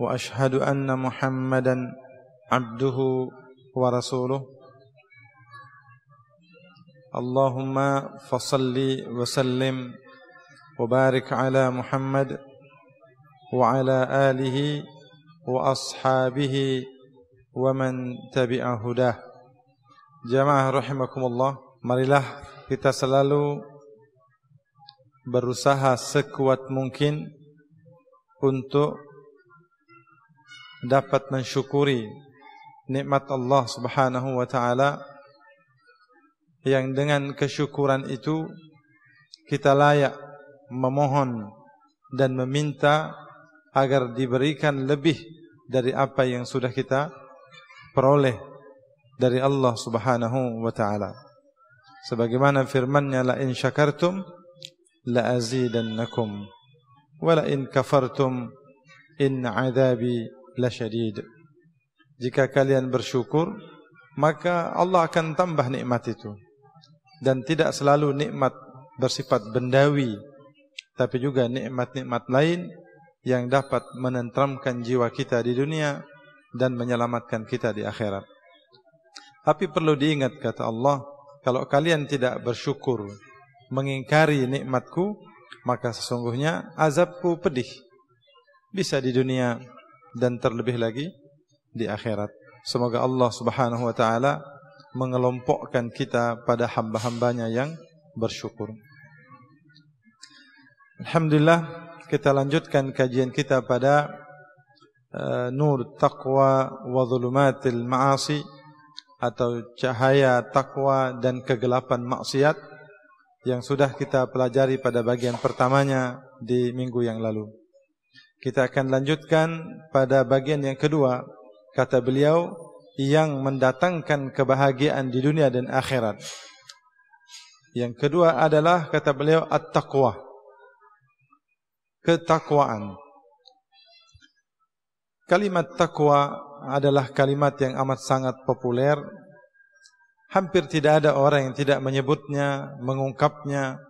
واشهد ان محمدا عبده ورسوله اللهم فصل وسلم وبارك على محمد وعلى اله واصحابه ومن تبع هداه جماعه رحمكم الله marilah kita selalu berusaha sekuat mungkin untuk dapat mensyukuri nikmat Allah Subhanahu wa taala yang dengan kesyukuran itu kita layak memohon dan meminta agar diberikan lebih dari apa yang sudah kita peroleh dari Allah Subhanahu wa taala. Sebagaimana firman-Nya la in syakartum la azidannakum wa la in kafartum in 'adzabi la Jika kalian bersyukur, maka Allah akan tambah nikmat itu. Dan tidak selalu nikmat bersifat bendawi, tapi juga nikmat-nikmat lain yang dapat menenteramkan jiwa kita di dunia dan menyelamatkan kita di akhirat. Tapi perlu diingat kata Allah, kalau kalian tidak bersyukur, mengingkari nikmatku, maka sesungguhnya azabku pedih. Bisa di dunia, dan terlebih lagi di akhirat. Semoga Allah Subhanahu wa taala mengelompokkan kita pada hamba-hambanya yang bersyukur. Alhamdulillah, kita lanjutkan kajian kita pada uh, Nur Taqwa wa Dhulumatil Ma'asi atau cahaya takwa dan kegelapan maksiat yang sudah kita pelajari pada bagian pertamanya di minggu yang lalu. Kita akan lanjutkan pada bagian yang kedua kata beliau yang mendatangkan kebahagiaan di dunia dan akhirat. Yang kedua adalah kata beliau at-taqwa. Ketakwaan. Kalimat taqwa adalah kalimat yang amat sangat populer. Hampir tidak ada orang yang tidak menyebutnya, mengungkapnya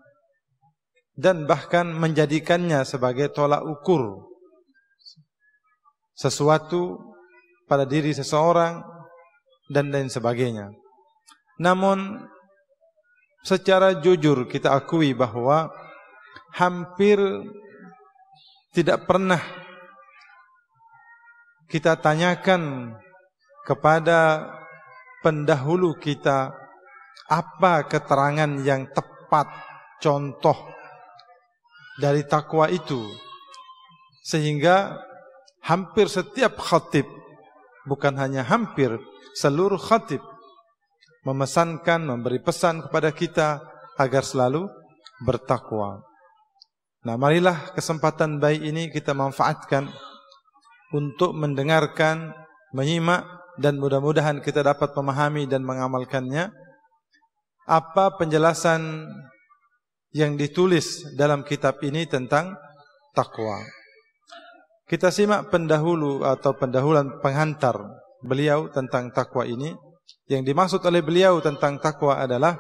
dan bahkan menjadikannya sebagai tolak ukur sesuatu pada diri seseorang dan lain sebagainya. Namun secara jujur kita akui bahawa hampir tidak pernah kita tanyakan kepada pendahulu kita apa keterangan yang tepat contoh dari takwa itu sehingga hampir setiap khatib bukan hanya hampir seluruh khatib memesankan memberi pesan kepada kita agar selalu bertakwa. Nah, marilah kesempatan baik ini kita manfaatkan untuk mendengarkan, menyimak dan mudah-mudahan kita dapat memahami dan mengamalkannya. Apa penjelasan yang ditulis dalam kitab ini tentang takwa? Kita simak pendahulu atau pendahuluan penghantar beliau tentang takwa ini. Yang dimaksud oleh beliau tentang takwa adalah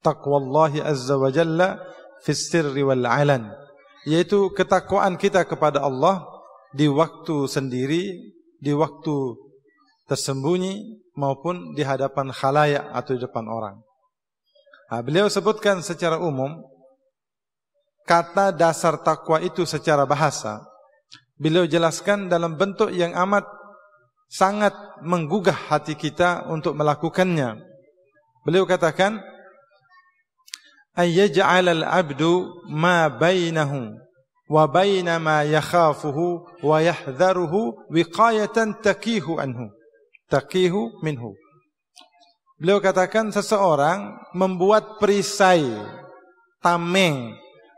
takwa Allah azza wa jalla fi sirri wal alan yaitu ketakwaan kita kepada Allah di waktu sendiri di waktu tersembunyi maupun di hadapan khalayak atau di depan orang. Nah, ha, beliau sebutkan secara umum kata dasar takwa itu secara bahasa Beliau jelaskan dalam bentuk yang amat sangat menggugah hati kita untuk melakukannya. Beliau katakan, "Ayyaj'al al-'abdu ma bainahu wa baina ma yakhafuhu wa yahdharuhu wiqayatan taqihu anhu." Taqihu minhu. Beliau katakan seseorang membuat perisai tameng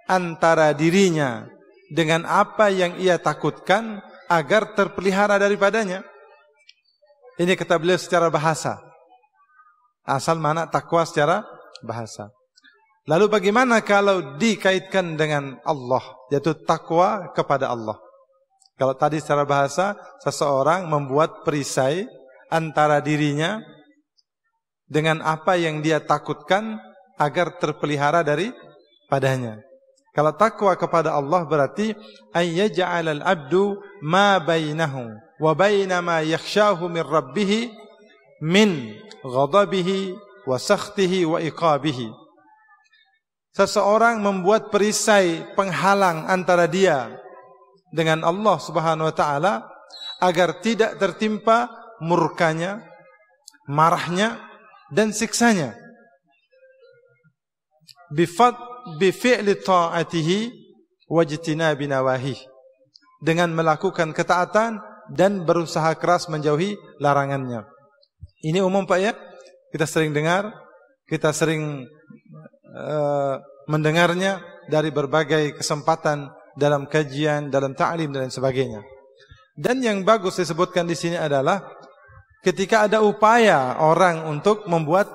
antara dirinya dengan apa yang ia takutkan agar terpelihara daripadanya. Ini kata beliau secara bahasa. Asal mana takwa secara bahasa. Lalu bagaimana kalau dikaitkan dengan Allah, yaitu takwa kepada Allah. Kalau tadi secara bahasa seseorang membuat perisai antara dirinya dengan apa yang dia takutkan agar terpelihara dari padanya. Kalau takwa kepada Allah berarti an yaj'alal abdu ma bainahu wa baina ma yakhshahu min rabbih min ghadabihi wa sakhthihi wa iqabihi. Seseorang membuat perisai penghalang antara dia dengan Allah Subhanahu wa taala agar tidak tertimpa murkanya, marahnya dan siksanya. Bifad bifi'li ta'atihi wajtinabi nawahih dengan melakukan ketaatan dan berusaha keras menjauhi larangannya. Ini umum Pak ya. Kita sering dengar, kita sering uh, mendengarnya dari berbagai kesempatan dalam kajian, dalam ta'lim dan sebagainya. Dan yang bagus disebutkan di sini adalah ketika ada upaya orang untuk membuat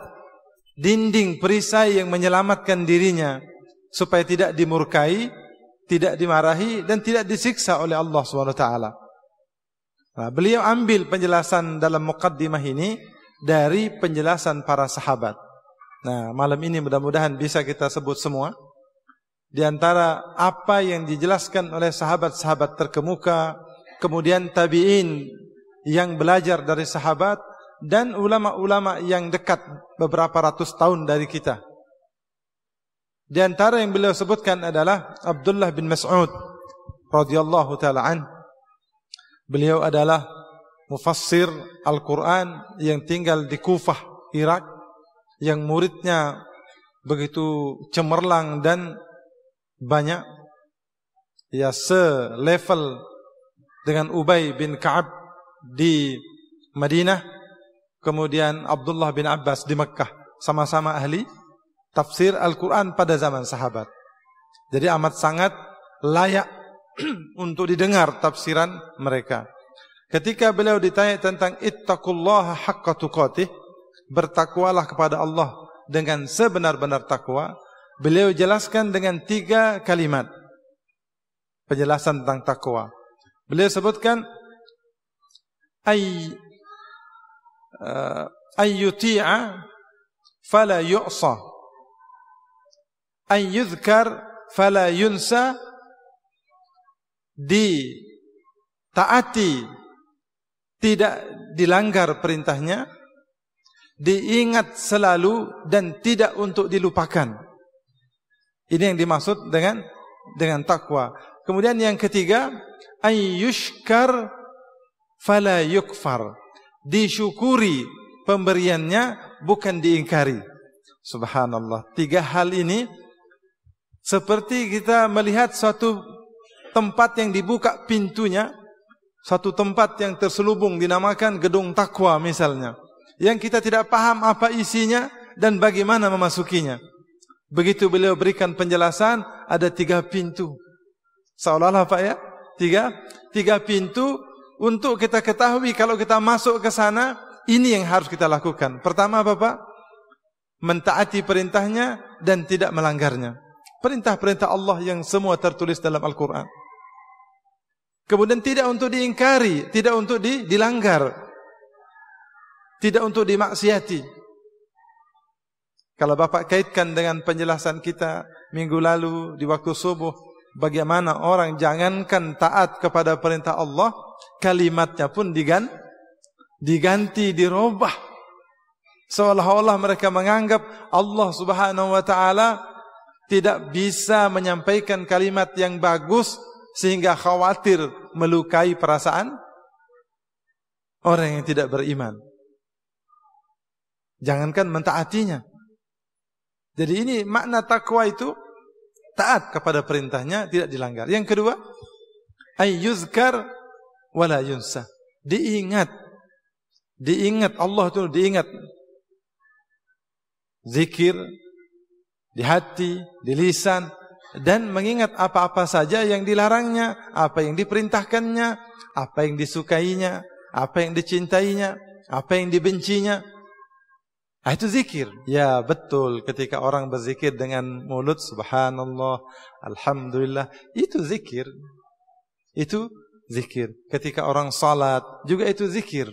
dinding perisai yang menyelamatkan dirinya supaya tidak dimurkai, tidak dimarahi dan tidak disiksa oleh Allah Swt. Nah, beliau ambil penjelasan dalam mukaddimah ini dari penjelasan para sahabat. Nah, malam ini mudah-mudahan bisa kita sebut semua di antara apa yang dijelaskan oleh sahabat-sahabat terkemuka, kemudian tabiin yang belajar dari sahabat dan ulama-ulama yang dekat beberapa ratus tahun dari kita. Di antara yang beliau sebutkan adalah Abdullah bin Mas'ud radhiyallahu taala an. Beliau adalah mufassir Al-Qur'an yang tinggal di Kufah, Irak yang muridnya begitu cemerlang dan banyak ya se-level dengan Ubay bin Ka'ab di Madinah kemudian Abdullah bin Abbas di Mekah sama-sama ahli tafsir Al-Quran pada zaman sahabat. Jadi amat sangat layak untuk didengar tafsiran mereka. Ketika beliau ditanya tentang ittaqullaha haqqa tuqatih, bertakwalah kepada Allah dengan sebenar-benar takwa, beliau jelaskan dengan tiga kalimat penjelasan tentang takwa. Beliau sebutkan ay uh, eh, ayyuti'a fala yu'sa an yuzkar fala yunsa di taati tidak dilanggar perintahnya diingat selalu dan tidak untuk dilupakan ini yang dimaksud dengan dengan takwa kemudian yang ketiga an yushkar fala yukfar disyukuri pemberiannya bukan diingkari subhanallah tiga hal ini seperti kita melihat suatu tempat yang dibuka pintunya, satu tempat yang terselubung dinamakan gedung takwa misalnya, yang kita tidak paham apa isinya dan bagaimana memasukinya. Begitu beliau berikan penjelasan, ada tiga pintu. Seolah-olah Pak ya, tiga, tiga pintu untuk kita ketahui kalau kita masuk ke sana, ini yang harus kita lakukan. Pertama apa Pak? Mentaati perintahnya dan tidak melanggarnya perintah-perintah Allah yang semua tertulis dalam Al-Quran. Kemudian tidak untuk diingkari, tidak untuk dilanggar, tidak untuk dimaksiati. Kalau Bapak kaitkan dengan penjelasan kita minggu lalu di waktu subuh, bagaimana orang jangankan taat kepada perintah Allah, kalimatnya pun digan, diganti, dirubah. Seolah-olah mereka menganggap Allah subhanahu wa ta'ala tidak bisa menyampaikan kalimat yang bagus sehingga khawatir melukai perasaan orang yang tidak beriman. Jangankan mentaatinya. Jadi ini makna takwa itu taat kepada perintahnya tidak dilanggar. Yang kedua, ayyuzkar wala yunsa. Diingat. Diingat Allah itu diingat. Zikir, di hati, di lisan dan mengingat apa-apa saja yang dilarangnya, apa yang diperintahkannya, apa yang disukainya, apa yang dicintainya, apa yang dibencinya. Ah, itu zikir. Ya, betul. Ketika orang berzikir dengan mulut, subhanallah, alhamdulillah, itu zikir. Itu zikir. Ketika orang salat, juga itu zikir.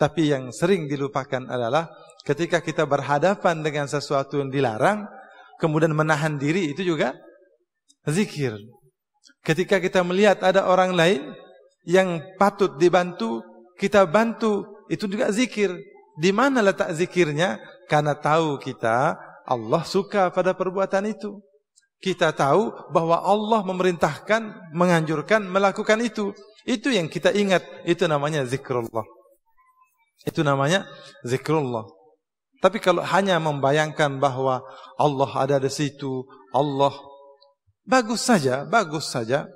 Tapi yang sering dilupakan adalah, Ketika kita berhadapan dengan sesuatu yang dilarang, kemudian menahan diri itu juga zikir. Ketika kita melihat ada orang lain yang patut dibantu, kita bantu, itu juga zikir. Di mana letak zikirnya? Karena tahu kita Allah suka pada perbuatan itu. Kita tahu bahwa Allah memerintahkan, menganjurkan, melakukan itu. Itu yang kita ingat, itu namanya zikrullah. Itu namanya zikrullah. Tapi kalau hanya membayangkan bahawa Allah ada di situ, Allah bagus saja, bagus saja.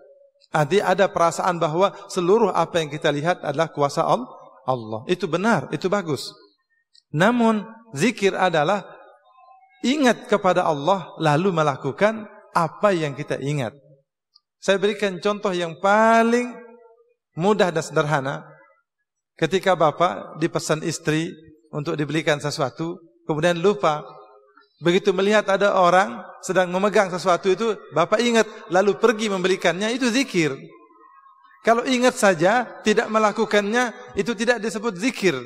Nanti ada perasaan bahawa seluruh apa yang kita lihat adalah kuasa Allah. Itu benar, itu bagus. Namun zikir adalah ingat kepada Allah lalu melakukan apa yang kita ingat. Saya berikan contoh yang paling mudah dan sederhana. Ketika bapak dipesan istri untuk dibelikan sesuatu, kemudian lupa. Begitu melihat ada orang sedang memegang sesuatu itu, bapak ingat lalu pergi membelikannya, itu zikir. Kalau ingat saja tidak melakukannya, itu tidak disebut zikir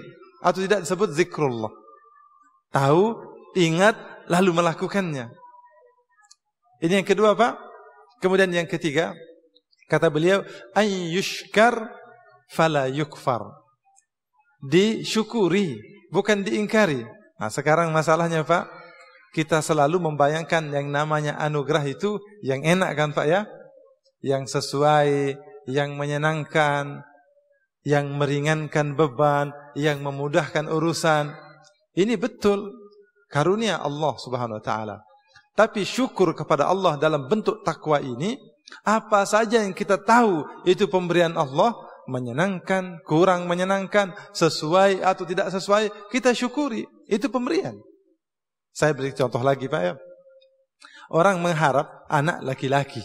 atau tidak disebut zikrullah. Tahu, ingat lalu melakukannya. Ini yang kedua, Pak. Kemudian yang ketiga, kata beliau, ayyushkar fala yukfar. Disyukuri bukan diingkari. Nah, sekarang masalahnya Pak, kita selalu membayangkan yang namanya anugerah itu yang enak kan Pak ya? Yang sesuai, yang menyenangkan, yang meringankan beban, yang memudahkan urusan. Ini betul karunia Allah Subhanahu wa taala. Tapi syukur kepada Allah dalam bentuk takwa ini, apa saja yang kita tahu itu pemberian Allah, menyenangkan, kurang menyenangkan, sesuai atau tidak sesuai, kita syukuri. Itu pemberian. Saya beri contoh lagi Pak ya. Orang mengharap anak laki-laki.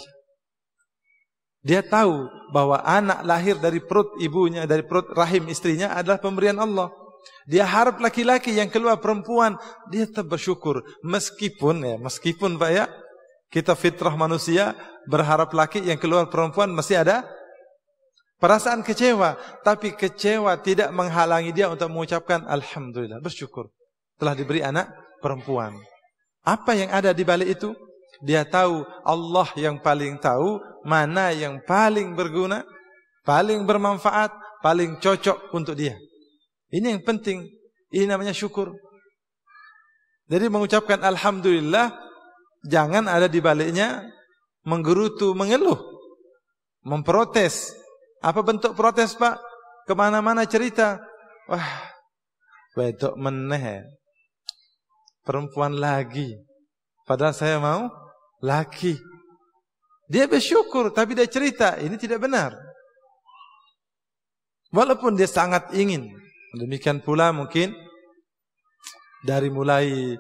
Dia tahu bahwa anak lahir dari perut ibunya, dari perut rahim istrinya adalah pemberian Allah. Dia harap laki-laki yang keluar perempuan, dia tetap bersyukur. Meskipun ya, meskipun Pak ya, kita fitrah manusia berharap laki yang keluar perempuan masih ada Perasaan kecewa, tapi kecewa tidak menghalangi dia untuk mengucapkan Alhamdulillah, bersyukur. Telah diberi anak perempuan. Apa yang ada di balik itu? Dia tahu Allah yang paling tahu mana yang paling berguna, paling bermanfaat, paling cocok untuk dia. Ini yang penting. Ini namanya syukur. Jadi mengucapkan Alhamdulillah, jangan ada di baliknya menggerutu, mengeluh, memprotes, apa bentuk protes pak? Kemana-mana cerita. Wah, wedok meneh. Perempuan lagi. Padahal saya mau laki. Dia bersyukur, tapi dia cerita. Ini tidak benar. Walaupun dia sangat ingin. Demikian pula mungkin. Dari mulai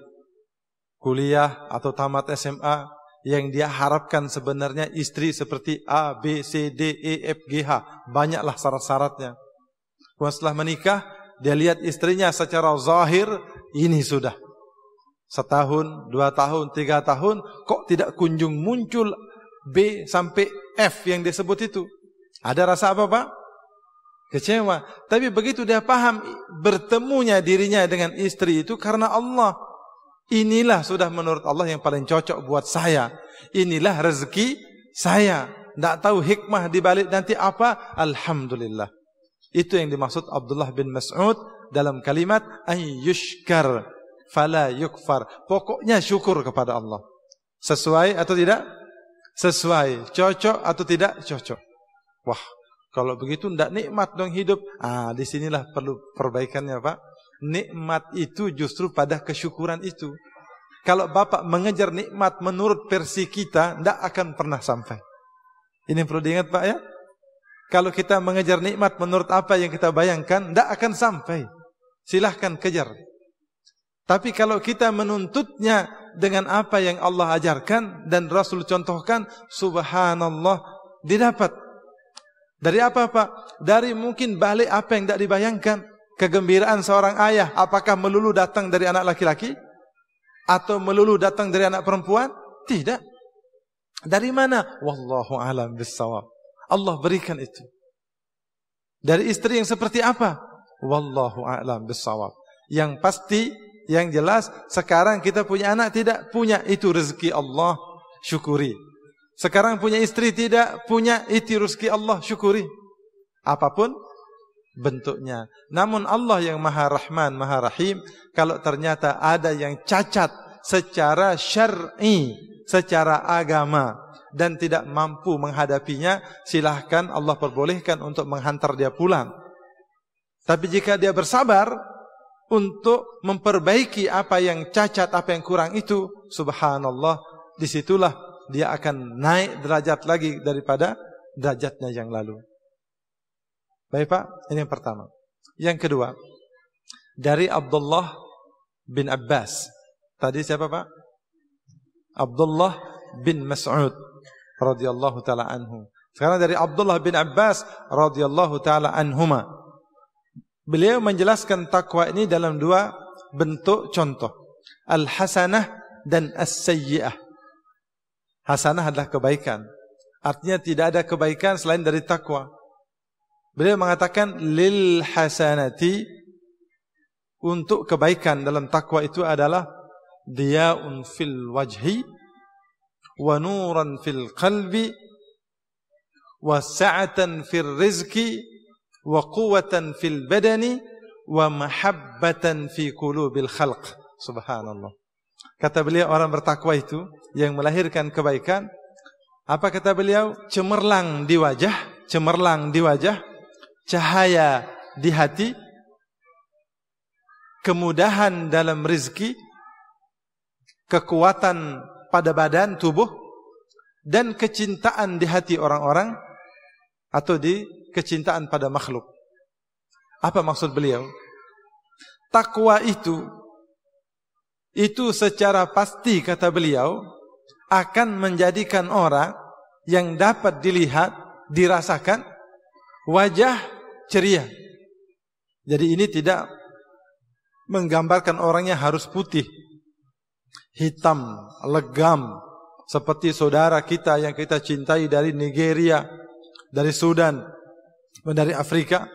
kuliah atau tamat SMA yang dia harapkan sebenarnya istri seperti A, B, C, D, E, F, G, H. Banyaklah syarat-syaratnya. Kemudian setelah menikah, dia lihat istrinya secara zahir, ini sudah. Setahun, dua tahun, tiga tahun, kok tidak kunjung muncul B sampai F yang disebut itu. Ada rasa apa, Pak? Kecewa. Tapi begitu dia paham, bertemunya dirinya dengan istri itu karena Allah. Allah. Inilah sudah menurut Allah yang paling cocok buat saya. Inilah rezeki saya. Tak tahu hikmah di balik nanti apa. Alhamdulillah. Itu yang dimaksud Abdullah bin Mas'ud dalam kalimat ayyushkar fala yukfar. Pokoknya syukur kepada Allah. Sesuai atau tidak? Sesuai. Cocok atau tidak? Cocok. Wah, kalau begitu tidak nikmat dong hidup. Ah, di sinilah perlu perbaikannya, Pak nikmat itu justru pada kesyukuran itu. Kalau bapak mengejar nikmat menurut versi kita, tidak akan pernah sampai. Ini perlu diingat pak ya. Kalau kita mengejar nikmat menurut apa yang kita bayangkan, tidak akan sampai. Silahkan kejar. Tapi kalau kita menuntutnya dengan apa yang Allah ajarkan dan Rasul contohkan, subhanallah, didapat. Dari apa pak? Dari mungkin balik apa yang tidak dibayangkan kegembiraan seorang ayah apakah melulu datang dari anak laki-laki atau melulu datang dari anak perempuan? Tidak. Dari mana? Wallahu alam bisawab. Allah berikan itu. Dari istri yang seperti apa? Wallahu alam bisawab. Yang pasti, yang jelas, sekarang kita punya anak tidak punya itu rezeki Allah syukuri. Sekarang punya istri tidak punya itu rezeki Allah syukuri. Apapun bentuknya. Namun Allah yang Maha Rahman, Maha Rahim, kalau ternyata ada yang cacat secara syar'i, secara agama dan tidak mampu menghadapinya, silakan Allah perbolehkan untuk menghantar dia pulang. Tapi jika dia bersabar untuk memperbaiki apa yang cacat, apa yang kurang itu, subhanallah, disitulah dia akan naik derajat lagi daripada derajatnya yang lalu. Baik Pak, ini yang pertama. Yang kedua, dari Abdullah bin Abbas. Tadi siapa Pak? Abdullah bin Mas'ud radhiyallahu taala anhu. Sekarang dari Abdullah bin Abbas radhiyallahu taala anhuma. Beliau menjelaskan takwa ini dalam dua bentuk contoh. Al-hasanah dan as-sayyi'ah. Hasanah adalah kebaikan. Artinya tidak ada kebaikan selain dari takwa. Beliau mengatakan lil hasanati untuk kebaikan dalam takwa itu adalah diyaun fil wajhi wa nuran fil qalbi wa sa'atan fil rizqi wa quwwatan fil badani wa mahabbatan fi qulubil khalq subhanallah kata beliau orang bertakwa itu yang melahirkan kebaikan apa kata beliau cemerlang di wajah cemerlang di wajah cahaya di hati, kemudahan dalam rizki, kekuatan pada badan, tubuh, dan kecintaan di hati orang-orang atau di kecintaan pada makhluk. Apa maksud beliau? Takwa itu, itu secara pasti kata beliau, akan menjadikan orang yang dapat dilihat, dirasakan, wajah ceria. Jadi ini tidak menggambarkan orangnya harus putih, hitam, legam seperti saudara kita yang kita cintai dari Nigeria, dari Sudan, dari Afrika.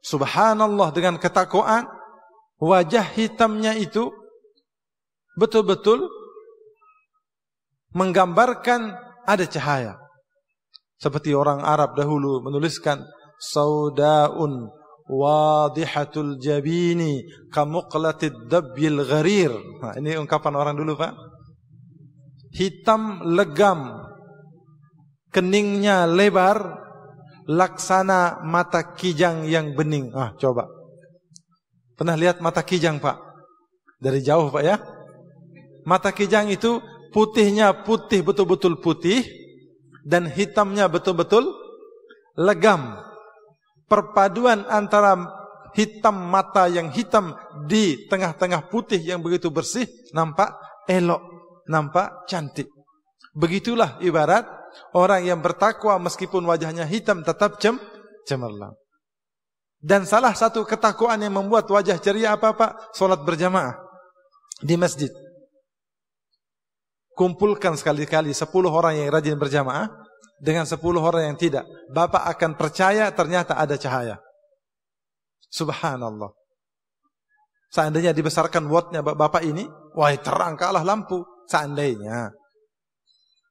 Subhanallah dengan ketakwaan wajah hitamnya itu betul-betul menggambarkan ada cahaya. Seperti orang Arab dahulu menuliskan sauda'un wadihatul jabini kamuqlatid dabyil gharir. Nah, ini ungkapan orang dulu, Pak. Hitam legam, keningnya lebar, laksana mata kijang yang bening. Ah, coba. Pernah lihat mata kijang, Pak? Dari jauh, Pak, ya. Mata kijang itu putihnya putih betul-betul putih dan hitamnya betul-betul legam perpaduan antara hitam mata yang hitam di tengah-tengah putih yang begitu bersih nampak elok, nampak cantik. Begitulah ibarat orang yang bertakwa meskipun wajahnya hitam tetap cem cemerlang. Dan salah satu ketakwaan yang membuat wajah ceria apa pak? Solat berjamaah di masjid. Kumpulkan sekali-kali 10 orang yang rajin berjamaah, dengan sepuluh orang yang tidak. Bapak akan percaya ternyata ada cahaya. Subhanallah. Seandainya dibesarkan wattnya Bapak ini, wah terang kalah lampu. Seandainya.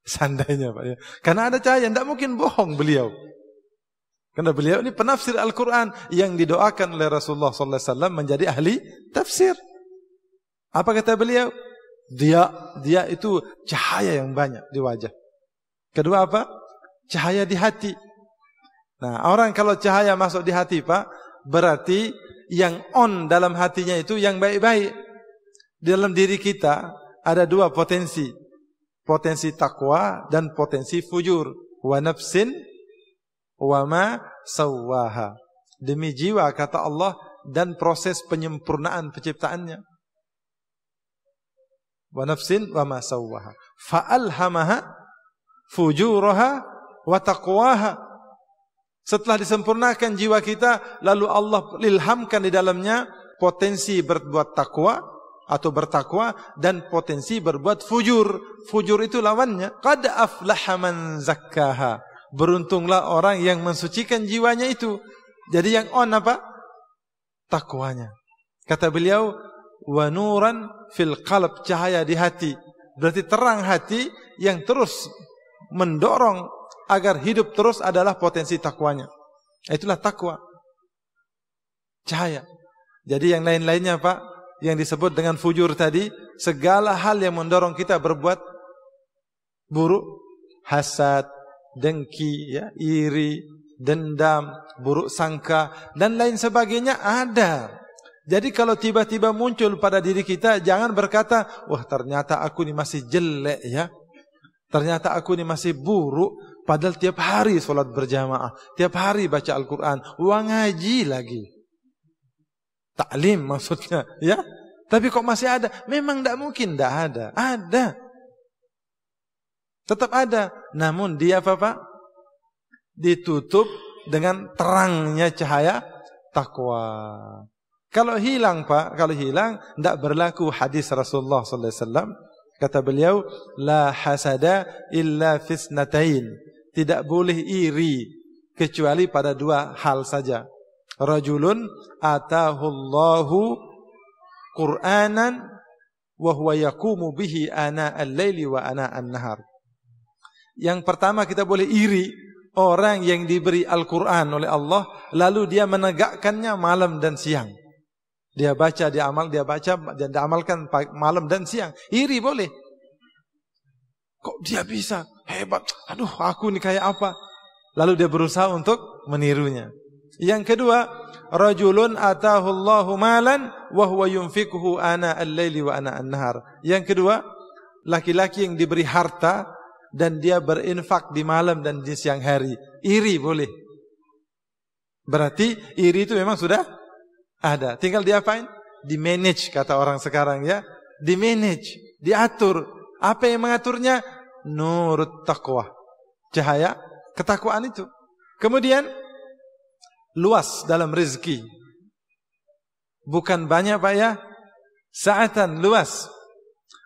Seandainya Pak. Ya. Karena ada cahaya, tidak mungkin bohong beliau. Karena beliau ini penafsir Al-Quran yang didoakan oleh Rasulullah SAW menjadi ahli tafsir. Apa kata beliau? Dia dia itu cahaya yang banyak di wajah. Kedua apa? cahaya di hati. Nah, orang kalau cahaya masuk di hati, Pak, berarti yang on dalam hatinya itu yang baik-baik. Di dalam diri kita ada dua potensi. Potensi takwa dan potensi fujur. Wa nafsin wa ma sawaha. Demi jiwa kata Allah dan proses penyempurnaan penciptaannya. Wa nafsin wa ma sawaha. Fa alhamaha fujuraha wa taqwaha. Setelah disempurnakan jiwa kita, lalu Allah ilhamkan di dalamnya potensi berbuat takwa atau bertakwa dan potensi berbuat fujur. Fujur itu lawannya. Qad aflaha man zakkaha. Beruntunglah orang yang mensucikan jiwanya itu. Jadi yang on apa? Takwanya. Kata beliau, wa nuran fil qalb cahaya di hati. Berarti terang hati yang terus mendorong agar hidup terus adalah potensi takwanya. Itulah takwa. Cahaya. Jadi yang lain-lainnya Pak, yang disebut dengan fujur tadi, segala hal yang mendorong kita berbuat buruk, hasad, dengki, ya, iri, dendam, buruk sangka, dan lain sebagainya ada. Jadi kalau tiba-tiba muncul pada diri kita, jangan berkata, wah ternyata aku ini masih jelek ya. Ternyata aku ini masih buruk. Padahal tiap hari solat berjamaah, tiap hari baca Al-Quran, uang ngaji lagi. Taklim maksudnya, ya. Tapi kok masih ada? Memang tidak mungkin tidak ada. Ada. Tetap ada. Namun dia apa Pak? Ditutup dengan terangnya cahaya takwa. Kalau hilang Pak, kalau hilang tidak berlaku hadis Rasulullah Sallallahu Alaihi Wasallam. Kata beliau, La hasada illa fisnatain tidak boleh iri kecuali pada dua hal saja. Rajulun atahullahu Qur'anan wa huwa yaqumu bihi ana al-laili wa ana an-nahar. Yang pertama kita boleh iri orang yang diberi Al-Qur'an oleh Allah lalu dia menegakkannya malam dan siang. Dia baca, dia amal, dia baca dan dia diamalkan malam dan siang. Iri boleh. Kok dia bisa? hebat. Aduh, aku ni kayak apa? Lalu dia berusaha untuk menirunya. Yang kedua, rajulun atahu Allahu malan wa huwa yunfikuhu ana al-laili wa ana an-nahar. Yang kedua, laki-laki yang diberi harta dan dia berinfak di malam dan di siang hari. Iri boleh. Berarti iri itu memang sudah ada. Tinggal dia diapain? Di manage kata orang sekarang ya. Di manage, diatur. Apa yang mengaturnya? nurut taqwa. Cahaya ketakwaan itu. Kemudian luas dalam rezeki. Bukan banyak Pak ya. Saatan luas.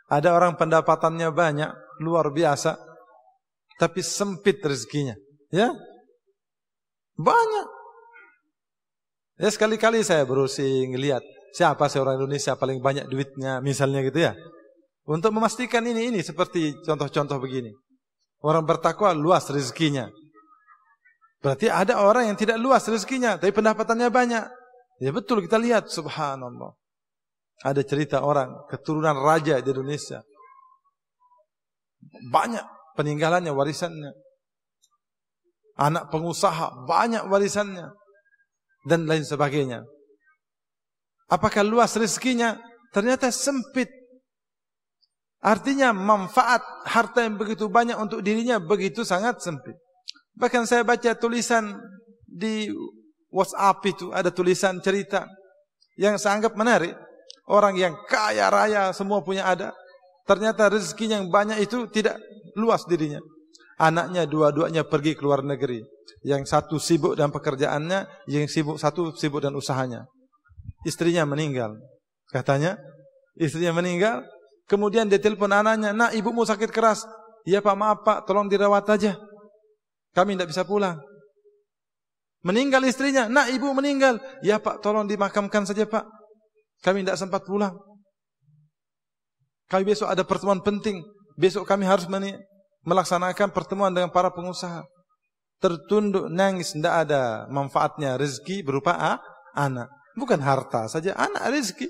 Ada orang pendapatannya banyak, luar biasa. Tapi sempit rezekinya, ya? Banyak. Ya sekali-kali saya berusih ngelihat siapa seorang Indonesia paling banyak duitnya, misalnya gitu ya. Untuk memastikan ini ini seperti contoh-contoh begini. Orang bertakwa luas rezekinya. Berarti ada orang yang tidak luas rezekinya tapi pendapatannya banyak. Ya betul kita lihat subhanallah. Ada cerita orang keturunan raja di Indonesia. Banyak peninggalannya, warisannya. Anak pengusaha banyak warisannya dan lain sebagainya. Apakah luas rezekinya? Ternyata sempit Artinya manfaat harta yang begitu banyak untuk dirinya begitu sangat sempit. Bahkan saya baca tulisan di WhatsApp itu ada tulisan cerita yang saya anggap menarik. Orang yang kaya raya semua punya ada. Ternyata rezekinya yang banyak itu tidak luas dirinya. Anaknya dua-duanya pergi ke luar negeri. Yang satu sibuk dan pekerjaannya, yang sibuk satu sibuk dan usahanya. Istrinya meninggal. Katanya, istrinya meninggal, Kemudian dia telpon anaknya, nak mu sakit keras. Ya pak, maaf pak, tolong dirawat aja. Kami tidak bisa pulang. Meninggal istrinya, nak ibu meninggal. Ya pak, tolong dimakamkan saja pak. Kami tidak sempat pulang. Kami besok ada pertemuan penting. Besok kami harus melaksanakan pertemuan dengan para pengusaha. Tertunduk, nangis, tidak ada manfaatnya. Rizki berupa A, ah, anak. Bukan harta saja, anak rizki.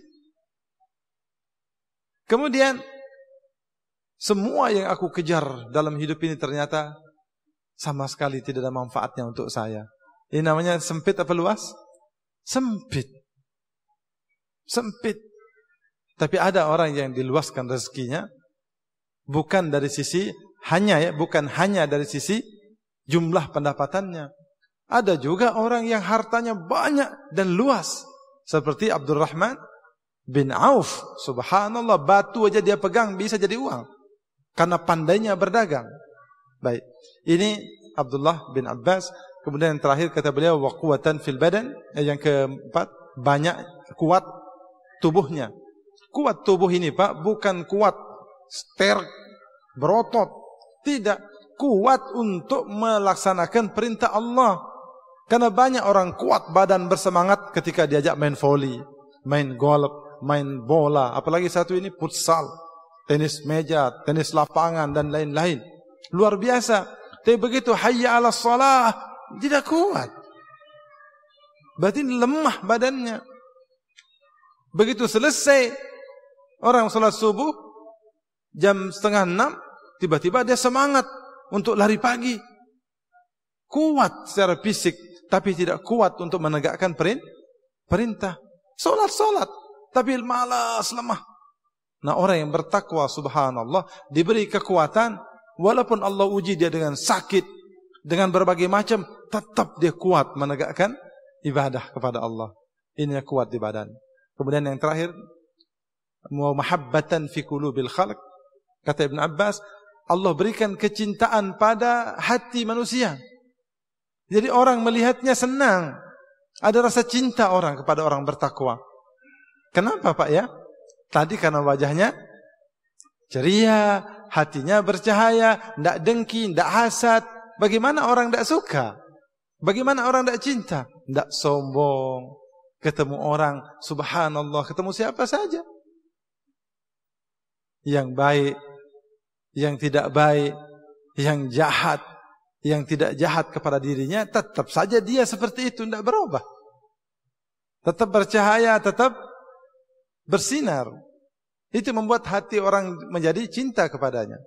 Kemudian semua yang aku kejar dalam hidup ini ternyata sama sekali tidak ada manfaatnya untuk saya. Ini namanya sempit apa luas? Sempit. Sempit. Tapi ada orang yang diluaskan rezekinya bukan dari sisi hanya ya, bukan hanya dari sisi jumlah pendapatannya. Ada juga orang yang hartanya banyak dan luas seperti Abdurrahman bin Auf. Subhanallah, batu aja dia pegang bisa jadi uang. Karena pandainya berdagang. Baik. Ini Abdullah bin Abbas. Kemudian yang terakhir kata beliau, wa kuatan fil badan. Eh, yang keempat, banyak kuat tubuhnya. Kuat tubuh ini Pak, bukan kuat ster berotot. Tidak. Kuat untuk melaksanakan perintah Allah. Karena banyak orang kuat badan bersemangat ketika diajak main volley, main golf, main bola, apalagi satu ini futsal, tenis meja, tenis lapangan dan lain-lain. Luar biasa. Tapi begitu hayya ala salah, tidak kuat. Berarti lemah badannya. Begitu selesai orang salat subuh jam setengah enam, tiba-tiba dia semangat untuk lari pagi. Kuat secara fisik, tapi tidak kuat untuk menegakkan perintah. Solat, solat. Tapi malas lemah. Nah orang yang bertakwa subhanallah diberi kekuatan walaupun Allah uji dia dengan sakit dengan berbagai macam tetap dia kuat menegakkan ibadah kepada Allah. Ini kuat di badan. Kemudian yang terakhir muhabbatan fi qulubil khalq kata Ibn Abbas Allah berikan kecintaan pada hati manusia. Jadi orang melihatnya senang. Ada rasa cinta orang kepada orang bertakwa. Kenapa Pak ya? Tadi karena wajahnya ceria, hatinya bercahaya, tidak dengki, tidak hasad. Bagaimana orang tidak suka? Bagaimana orang tidak cinta? Tidak sombong. Ketemu orang, subhanallah, ketemu siapa saja. Yang baik, yang tidak baik, yang jahat, yang tidak jahat kepada dirinya, tetap saja dia seperti itu, tidak berubah. Tetap bercahaya, tetap bersinar. Itu membuat hati orang menjadi cinta kepadanya.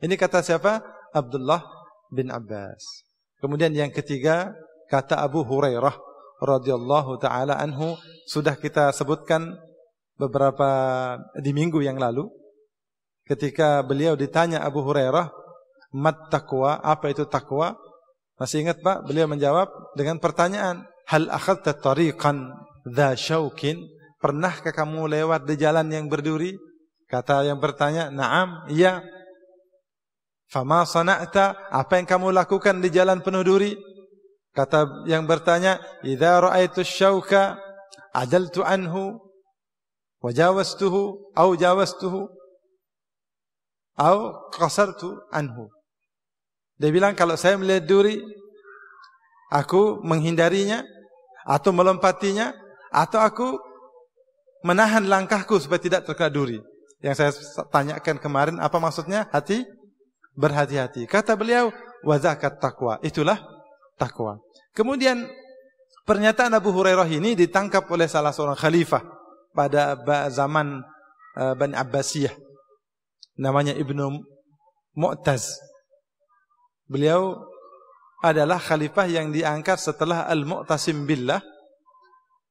Ini kata siapa? Abdullah bin Abbas. Kemudian yang ketiga, kata Abu Hurairah radhiyallahu taala anhu, sudah kita sebutkan beberapa di minggu yang lalu ketika beliau ditanya Abu Hurairah, "Mat taqwa? Apa itu takwa?" Masih ingat Pak? Beliau menjawab dengan pertanyaan, "Hal akhadta tariqan dha syaukin?" Pernahkah kamu lewat di jalan yang berduri? Kata yang bertanya, "Na'am, iya." "Fama sana'ta? Apa yang kamu lakukan di jalan penuh duri?" Kata yang bertanya, "Idza ra'aitu syauka ajaltu anhu wa jawastuhu aw jawastuhu aw qasartu anhu." Dia bilang kalau saya melihat duri, aku menghindarinya atau melompatinya atau aku menahan langkahku supaya tidak terkena duri. Yang saya tanyakan kemarin apa maksudnya? Hati berhati-hati. Kata beliau, "Wa takwa. Itulah takwa. Kemudian pernyataan Abu Hurairah ini ditangkap oleh salah seorang khalifah pada zaman eh, Bani Abbasiyah. Namanya Ibnu Mu'taz. Beliau adalah khalifah yang diangkat setelah Al-Mu'tasim Billah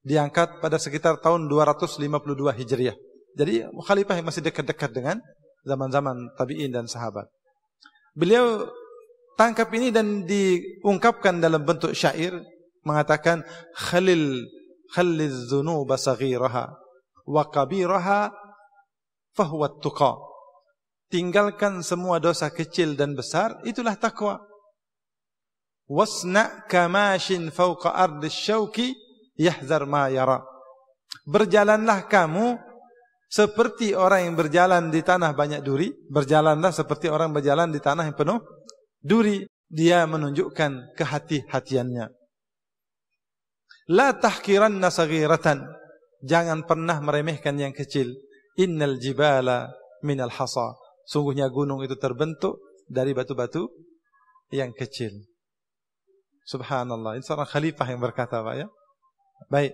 diangkat pada sekitar tahun 252 Hijriah. Jadi khalifah yang masih dekat-dekat dengan zaman-zaman tabi'in dan sahabat. Beliau tangkap ini dan diungkapkan dalam bentuk syair mengatakan khalil khalil dzunuba saghiraha wa kabiraha fahuwa tuqa. Tinggalkan semua dosa kecil dan besar itulah takwa. Wasna kamashin fawqa ardhi syauki yahzar ma yara. Berjalanlah kamu seperti orang yang berjalan di tanah banyak duri, berjalanlah seperti orang berjalan di tanah yang penuh duri. Dia menunjukkan kehati-hatiannya. La tahkiran nasagiratan, Jangan pernah meremehkan yang kecil. Innal jibala minal hasa. Sungguhnya gunung itu terbentuk dari batu-batu yang kecil. Subhanallah. Ini seorang khalifah yang berkata, Pak ya. Baik.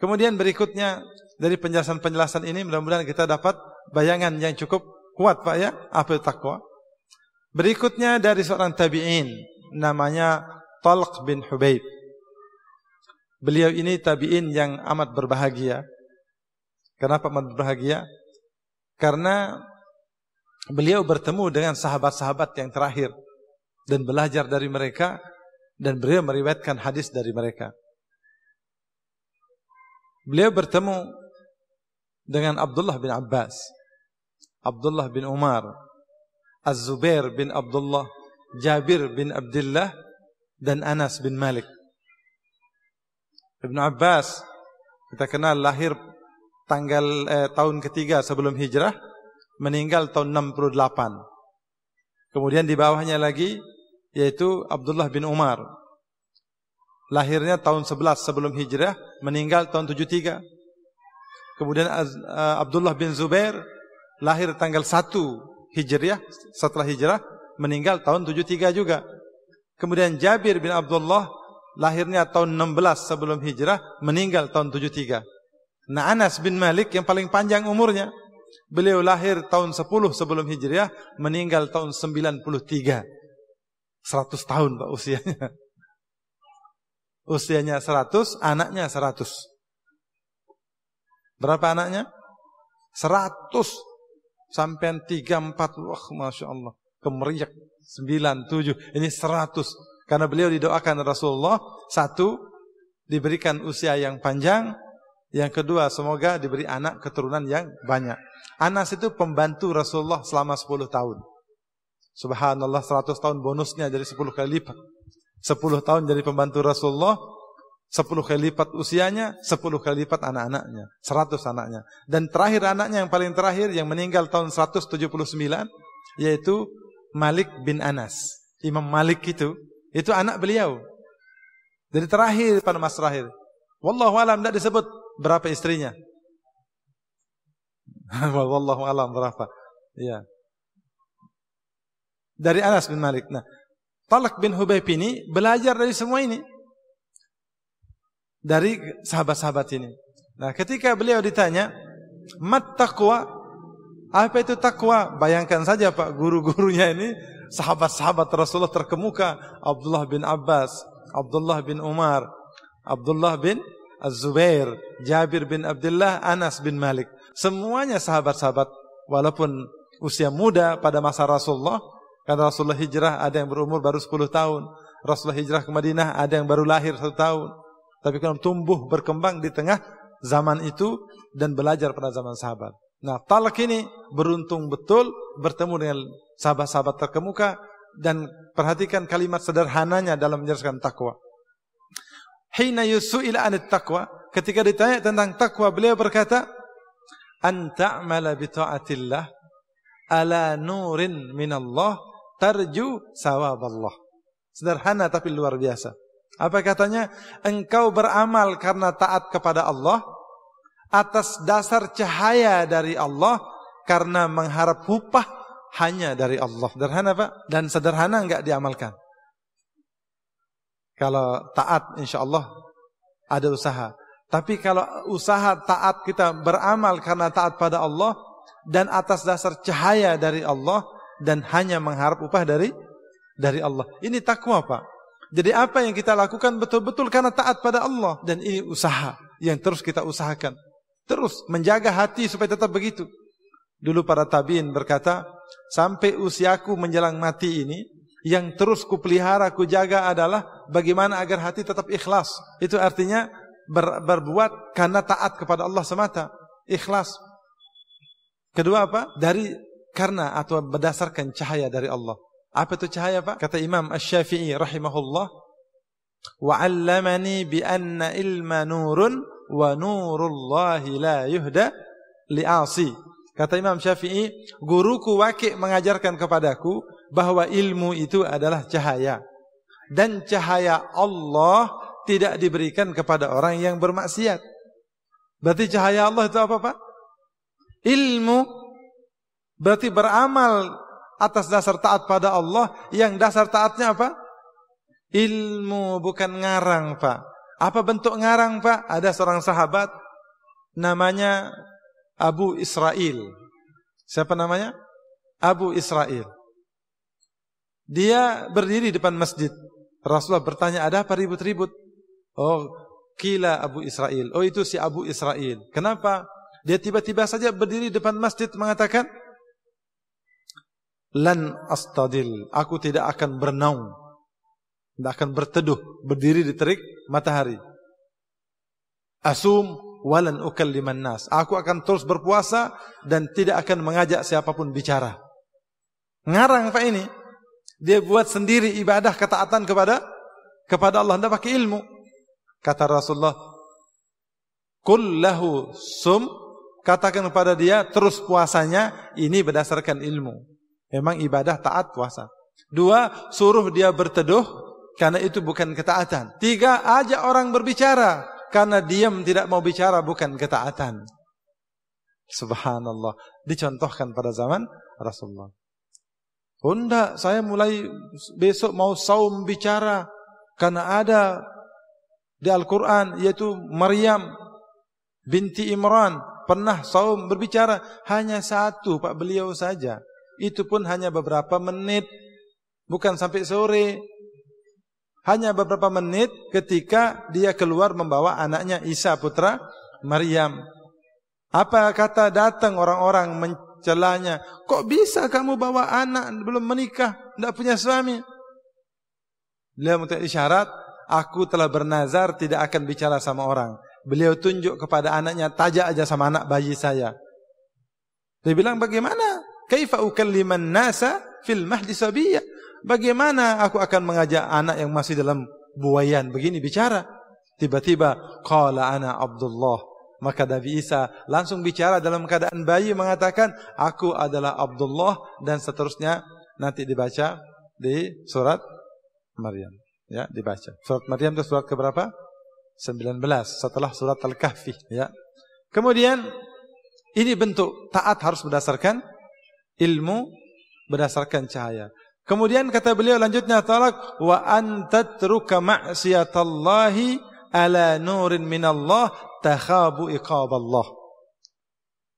Kemudian berikutnya dari penjelasan-penjelasan ini mudah-mudahan kita dapat bayangan yang cukup kuat Pak ya, apa takwa. Berikutnya dari seorang tabi'in namanya Talq bin Hubaib. Beliau ini tabi'in yang amat berbahagia. Kenapa amat berbahagia? Karena beliau bertemu dengan sahabat-sahabat yang terakhir dan belajar dari mereka dan beliau meriwayatkan hadis dari mereka beliau bertemu dengan Abdullah bin Abbas, Abdullah bin Umar, Az-Zubair bin Abdullah, Jabir bin Abdullah dan Anas bin Malik. Ibn Abbas kita kenal lahir tanggal eh, tahun ketiga sebelum hijrah, meninggal tahun 68. Kemudian di bawahnya lagi yaitu Abdullah bin Umar. Lahirnya tahun 11 sebelum hijrah, meninggal tahun 73. Kemudian uh, Abdullah bin Zubair lahir tanggal 1 Hijriah setelah hijrah meninggal tahun 73 juga. Kemudian Jabir bin Abdullah lahirnya tahun 16 sebelum hijrah meninggal tahun 73. Nah Anas bin Malik yang paling panjang umurnya beliau lahir tahun 10 sebelum hijriah meninggal tahun 93. 100 tahun Pak usianya. Usianya 100, anaknya 100. Berapa anaknya? 100. Sampai 3, 4. Wah, Masya Allah. Kemeriak. 9, 7. Ini 100. Karena beliau didoakan Rasulullah. Satu, diberikan usia yang panjang. Yang kedua, semoga diberi anak keturunan yang banyak. Anas itu pembantu Rasulullah selama 10 tahun. Subhanallah 100 tahun bonusnya jadi 10 kali lipat. 10 tahun jadi pembantu Rasulullah 10 kali lipat usianya 10 kali lipat anak-anaknya 100 anaknya Dan terakhir anaknya yang paling terakhir Yang meninggal tahun 179 Yaitu Malik bin Anas Imam Malik itu Itu anak beliau Jadi terakhir pada masa terakhir Wallahualam tidak disebut berapa istrinya Wallahualam berapa Ya dari Anas bin Malik. Nah, Talak bin Hubayb ini belajar dari semua ini. Dari sahabat-sahabat ini. Nah, ketika beliau ditanya, "Mat taqwa?" Apa itu takwa? Bayangkan saja Pak, guru-gurunya ini sahabat-sahabat Rasulullah terkemuka, Abdullah bin Abbas, Abdullah bin Umar, Abdullah bin Az-Zubair, Jabir bin Abdullah, Anas bin Malik. Semuanya sahabat-sahabat walaupun usia muda pada masa Rasulullah Karena Rasulullah hijrah ada yang berumur baru 10 tahun. Rasulullah hijrah ke Madinah ada yang baru lahir 1 tahun. Tapi kalau tumbuh berkembang di tengah zaman itu dan belajar pada zaman sahabat. Nah, Talak ini beruntung betul bertemu dengan sahabat-sahabat terkemuka dan perhatikan kalimat sederhananya dalam menjelaskan takwa. Hina yusu'il anit takwa, ketika ditanya tentang takwa beliau berkata, "An ta'mala bi ta'atillah ala nurin min Allah tarju Sawab Allah. Sederhana tapi luar biasa. Apa katanya? Engkau beramal karena taat kepada Allah atas dasar cahaya dari Allah karena mengharap upah hanya dari Allah. Sederhana Pak? Dan sederhana enggak diamalkan. Kalau taat insyaallah ada usaha. Tapi kalau usaha taat kita beramal karena taat pada Allah dan atas dasar cahaya dari Allah, dan hanya mengharap upah dari dari Allah. Ini takwa, Pak. Jadi apa yang kita lakukan betul-betul karena taat pada Allah dan ini usaha yang terus kita usahakan. Terus menjaga hati supaya tetap begitu. Dulu para tabiin berkata, sampai usiaku menjelang mati ini, yang terus ku pelihara, ku jaga adalah bagaimana agar hati tetap ikhlas. Itu artinya ber, berbuat karena taat kepada Allah semata. Ikhlas. Kedua apa? Dari karena atau berdasarkan cahaya dari Allah. Apa itu cahaya Pak? Kata Imam Asy-Syafi'i rahimahullah, "Wa 'allamani bi anna ilma nurun wa nurullahi la yuhda li li'asi." Kata Imam Syafi'i, guruku wakil mengajarkan kepadaku bahawa ilmu itu adalah cahaya. Dan cahaya Allah tidak diberikan kepada orang yang bermaksiat. Berarti cahaya Allah itu apa Pak? Ilmu Berarti beramal atas dasar taat pada Allah yang dasar taatnya apa? Ilmu bukan ngarang, Pak. Apa bentuk ngarang, Pak? Ada seorang sahabat namanya Abu Israil. Siapa namanya? Abu Israil. Dia berdiri depan masjid. Rasulullah bertanya, "Ada apa ribut-ribut?" Oh, kila Abu Israil. Oh, itu si Abu Israil. Kenapa? Dia tiba-tiba saja berdiri depan masjid mengatakan, lan astadil aku tidak akan bernaung tidak akan berteduh berdiri di terik matahari asum walan ukalliman nas aku akan terus berpuasa dan tidak akan mengajak siapapun bicara ngarang pak ini dia buat sendiri ibadah ketaatan kepada kepada Allah tidak pakai ilmu kata Rasulullah kullahu sum katakan kepada dia terus puasanya ini berdasarkan ilmu Memang ibadah taat puasa. Dua, suruh dia berteduh karena itu bukan ketaatan. Tiga, ajak orang berbicara karena diam tidak mau bicara bukan ketaatan. Subhanallah, dicontohkan pada zaman Rasulullah. Bunda, saya mulai besok mau saum bicara karena ada di Al-Qur'an yaitu Maryam binti Imran pernah saum berbicara hanya satu Pak beliau saja. Itu pun hanya beberapa menit Bukan sampai sore Hanya beberapa menit ketika dia keluar membawa anaknya Isa putra Maryam Apa kata datang orang-orang mencelanya Kok bisa kamu bawa anak belum menikah Tidak punya suami Beliau minta isyarat Aku telah bernazar tidak akan bicara sama orang Beliau tunjuk kepada anaknya Tajak aja sama anak bayi saya dia bilang bagaimana Kaifa ukalliman nasa fil mahdi sabiyya? Bagaimana aku akan mengajak anak yang masih dalam buayan begini bicara? Tiba-tiba qala ana Abdullah. Maka Nabi Isa langsung bicara dalam keadaan bayi mengatakan aku adalah Abdullah dan seterusnya nanti dibaca di surat Maryam ya dibaca. Surat Maryam itu surat keberapa? 19 setelah surat Al-Kahfi ya. Kemudian ini bentuk taat harus berdasarkan ilmu berdasarkan cahaya. Kemudian kata beliau lanjutnya talak wa antatruka ma'siyatallahi ala nurin min Allah takhabu iqaballah.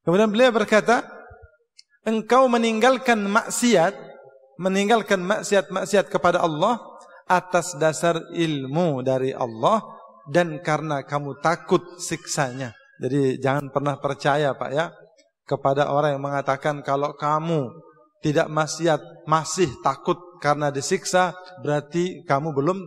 Kemudian beliau berkata engkau meninggalkan maksiat meninggalkan maksiat-maksiat kepada Allah atas dasar ilmu dari Allah dan karena kamu takut siksaannya. Jadi jangan pernah percaya Pak ya kepada orang yang mengatakan kalau kamu tidak maksiat masih takut karena disiksa berarti kamu belum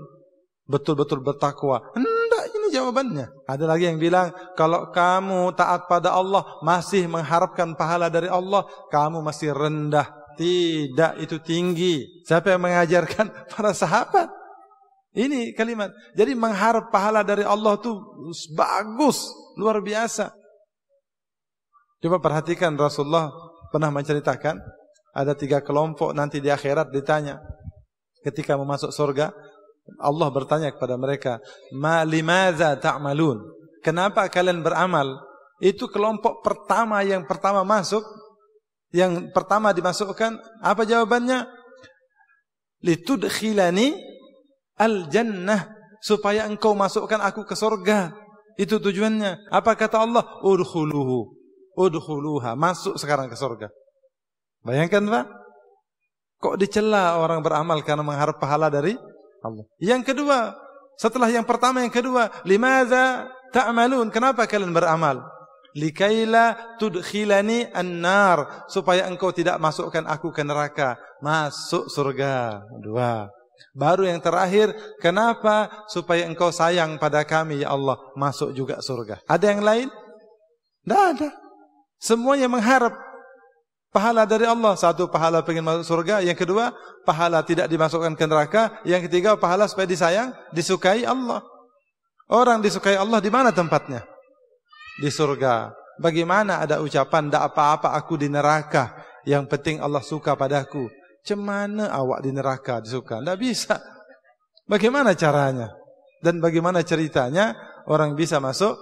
betul-betul bertakwa. Hendak ini jawabannya. Ada lagi yang bilang kalau kamu taat pada Allah masih mengharapkan pahala dari Allah, kamu masih rendah. Tidak itu tinggi. Siapa yang mengajarkan para sahabat? Ini kalimat. Jadi mengharap pahala dari Allah itu bagus, luar biasa. Coba perhatikan Rasulullah pernah menceritakan ada tiga kelompok nanti di akhirat ditanya ketika memasuk surga Allah bertanya kepada mereka ma limaza ta'malun kenapa kalian beramal itu kelompok pertama yang pertama masuk yang pertama dimasukkan apa jawabannya litudkhilani al jannah supaya engkau masukkan aku ke surga itu tujuannya apa kata Allah urkhuluhu udhuluha masuk sekarang ke surga bayangkan Pak kok dicela orang beramal karena mengharap pahala dari Allah yang kedua setelah yang pertama yang kedua limadza ta'malun kenapa kalian beramal likaila tudkhilani annar supaya engkau tidak masukkan aku ke neraka masuk surga dua baru yang terakhir kenapa supaya engkau sayang pada kami ya Allah masuk juga surga ada yang lain tidak ada Semuanya mengharap pahala dari Allah. Satu pahala ingin masuk surga, yang kedua pahala tidak dimasukkan ke neraka, yang ketiga pahala supaya disayang, disukai Allah. Orang disukai Allah di mana tempatnya? Di surga. Bagaimana ada ucapan tak apa-apa aku di neraka, yang penting Allah suka padaku. Cemana awak di neraka disuka? Tak bisa. Bagaimana caranya? Dan bagaimana ceritanya orang bisa masuk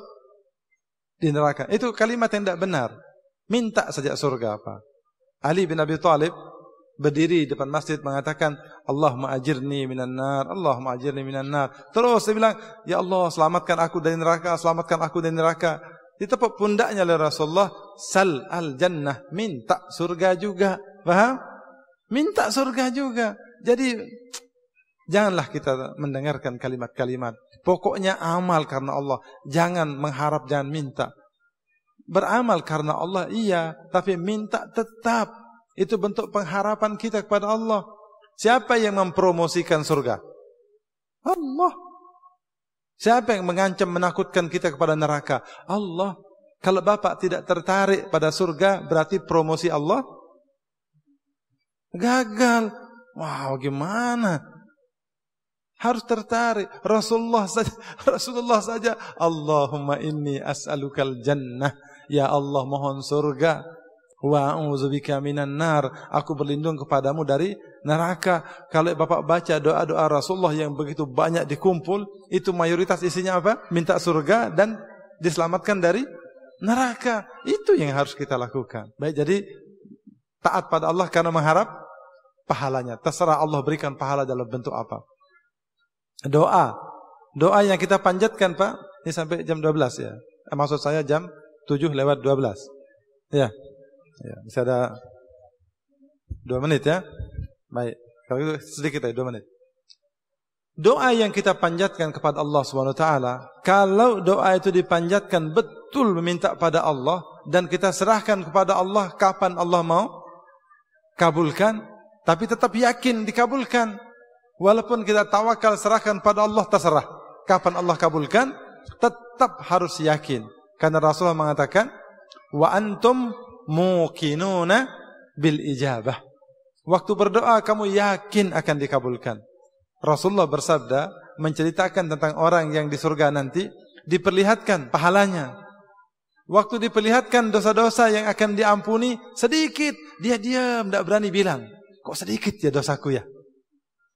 di neraka? Itu kalimat yang tak benar. Minta saja surga apa. Ali bin Abi Talib berdiri di depan masjid mengatakan, Allah maajirni minan nar, Allahumma ajirni minan nar. Terus dia bilang, Ya Allah selamatkan aku dari neraka, selamatkan aku dari neraka. Di tepuk pundaknya oleh Rasulullah, sal al jannah, minta surga juga. Faham? Minta surga juga. Jadi, janganlah kita mendengarkan kalimat-kalimat. Pokoknya amal karena Allah. Jangan mengharap, jangan minta beramal karena Allah iya, tapi minta tetap itu bentuk pengharapan kita kepada Allah. Siapa yang mempromosikan surga? Allah. Siapa yang mengancam menakutkan kita kepada neraka? Allah. Kalau bapak tidak tertarik pada surga, berarti promosi Allah gagal. Wow, gimana? Harus tertarik. Rasulullah saja, Rasulullah saja. Allahumma inni as'alukal jannah. Ya Allah mohon surga Wa a'udzubika minan nar Aku berlindung kepadamu dari neraka Kalau bapak baca doa-doa Rasulullah yang begitu banyak dikumpul Itu mayoritas isinya apa? Minta surga dan diselamatkan dari neraka Itu yang harus kita lakukan Baik jadi taat pada Allah karena mengharap pahalanya Terserah Allah berikan pahala dalam bentuk apa Doa Doa yang kita panjatkan Pak Ini sampai jam 12 ya eh, Maksud saya jam 12 7 lewat 12. Ya. Ya, bisa ada 2 menit ya. Baik. Kalau itu sedikit aja 2 menit. Doa yang kita panjatkan kepada Allah Subhanahu wa taala, kalau doa itu dipanjatkan betul meminta pada Allah dan kita serahkan kepada Allah kapan Allah mau kabulkan, tapi tetap yakin dikabulkan. Walaupun kita tawakal serahkan pada Allah terserah kapan Allah kabulkan, tetap harus yakin. Karena Rasulullah mengatakan wa antum muqinuna bil ijabah. Waktu berdoa kamu yakin akan dikabulkan. Rasulullah bersabda menceritakan tentang orang yang di surga nanti diperlihatkan pahalanya. Waktu diperlihatkan dosa-dosa yang akan diampuni sedikit, dia diam tidak berani bilang. Kok sedikit ya dosaku ya?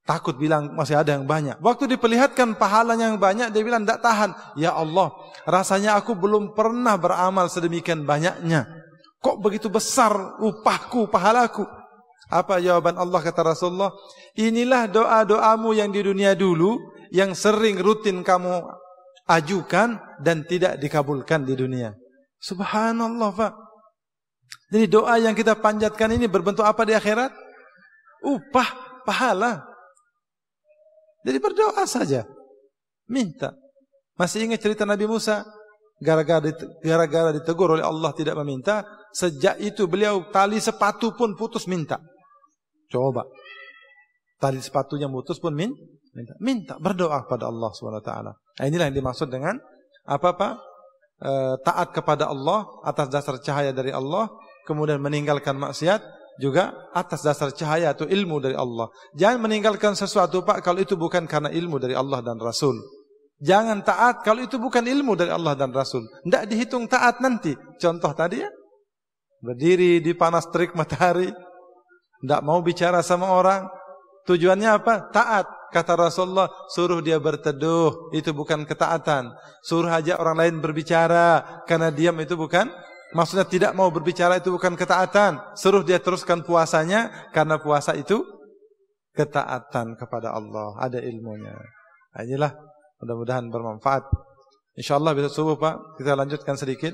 Takut bilang masih ada yang banyak. Waktu diperlihatkan pahalanya yang banyak, dia bilang tidak tahan. Ya Allah, rasanya aku belum pernah beramal sedemikian banyaknya. Kok begitu besar upahku, pahalaku? Apa jawaban Allah kata Rasulullah? Inilah doa-doamu yang di dunia dulu, yang sering rutin kamu ajukan dan tidak dikabulkan di dunia. Subhanallah, Pak. Jadi doa yang kita panjatkan ini berbentuk apa di akhirat? Upah, pahala. Pahala. Jadi berdoa saja. Minta. Masih ingat cerita Nabi Musa? Gara-gara ditegur oleh Allah tidak meminta. Sejak itu beliau tali sepatu pun putus minta. Coba. Tali sepatunya putus pun min, minta. Minta. Berdoa kepada Allah SWT. Nah, inilah yang dimaksud dengan. Apa apa? E, taat kepada Allah. Atas dasar cahaya dari Allah. Kemudian meninggalkan maksiat juga atas dasar cahaya atau ilmu dari Allah. Jangan meninggalkan sesuatu pak kalau itu bukan karena ilmu dari Allah dan Rasul. Jangan taat kalau itu bukan ilmu dari Allah dan Rasul. Tak dihitung taat nanti. Contoh tadi ya. Berdiri di panas terik matahari. Tak mau bicara sama orang. Tujuannya apa? Taat. Kata Rasulullah, suruh dia berteduh. Itu bukan ketaatan. Suruh aja orang lain berbicara. Karena diam itu bukan Maksudnya tidak mau berbicara itu bukan ketaatan. Suruh dia teruskan puasanya karena puasa itu ketaatan kepada Allah. Ada ilmunya. Inilah mudah-mudahan bermanfaat. InsyaAllah besok subuh Pak, kita lanjutkan sedikit.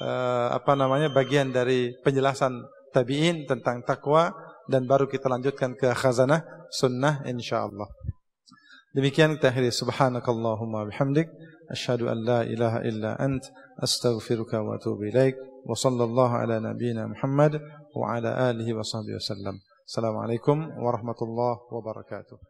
E, apa namanya bagian dari penjelasan tabi'in tentang takwa dan baru kita lanjutkan ke khazanah sunnah insyaAllah. Demikian kita akhiri. Subhanakallahumma bihamdik. أشهد أن لا إله إلا أنت أستغفرك وأتوب إليك وصلى الله على نبينا محمد وعلى آله وصحبه وسلم السلام عليكم ورحمة الله وبركاته